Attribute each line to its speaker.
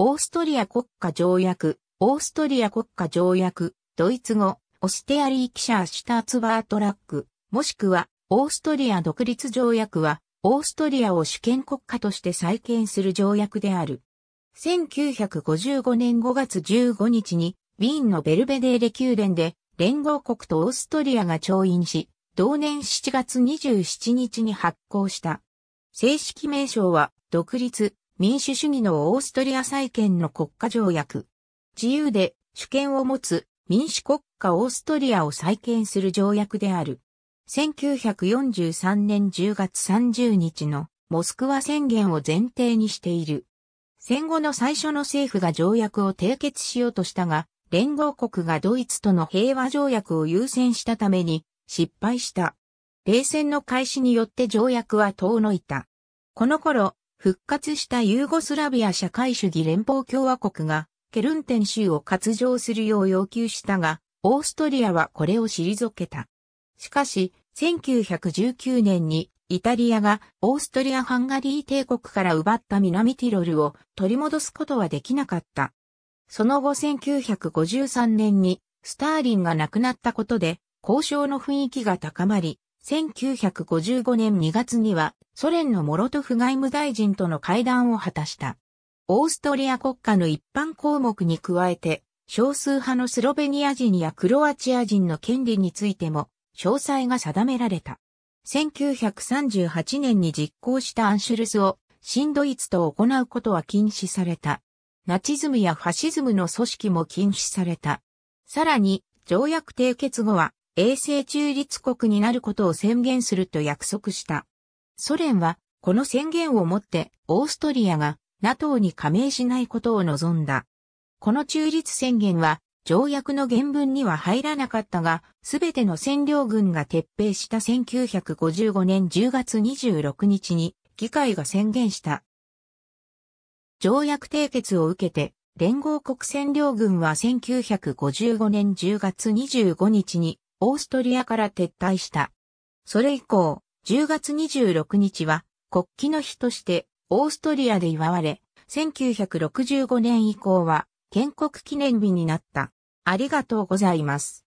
Speaker 1: オーストリア国家条約、オーストリア国家条約、ドイツ語、オステアリー記者シュターツバートラック、もしくは、オーストリア独立条約は、オーストリアを主権国家として再建する条約である。1955年5月15日に、ウィーンのベルベデーレ宮殿で、連合国とオーストリアが調印し、同年7月27日に発行した。正式名称は、独立、民主主義のオーストリア再建の国家条約。自由で主権を持つ民主国家オーストリアを再建する条約である。1943年10月30日のモスクワ宣言を前提にしている。戦後の最初の政府が条約を締結しようとしたが、連合国がドイツとの平和条約を優先したために失敗した。冷戦の開始によって条約は遠のいた。この頃、復活したユーゴスラビア社会主義連邦共和国がケルンテン州を割譲するよう要求したが、オーストリアはこれを退けた。しかし、1919年にイタリアがオーストリア・ハンガリー帝国から奪った南ティロルを取り戻すことはできなかった。その後1953年にスターリンが亡くなったことで交渉の雰囲気が高まり、1955年2月にはソ連のモロトフ外務大臣との会談を果たした。オーストリア国家の一般項目に加えて、少数派のスロベニア人やクロアチア人の権利についても、詳細が定められた。1938年に実行したアンシュルスを、新ドイツと行うことは禁止された。ナチズムやファシズムの組織も禁止された。さらに、条約締結後は、永世中立国になることを宣言すると約束した。ソ連は、この宣言をもって、オーストリアが NATO に加盟しないことを望んだ。この中立宣言は、条約の原文には入らなかったが、すべての占領軍が撤兵した1955年10月26日に議会が宣言した。条約締結を受けて、連合国占領軍は1955年10月25日にオーストリアから撤退した。それ以降、10月26日は国旗の日としてオーストリアで祝われ、1965年以降は建国記念日になった。ありがとうございます。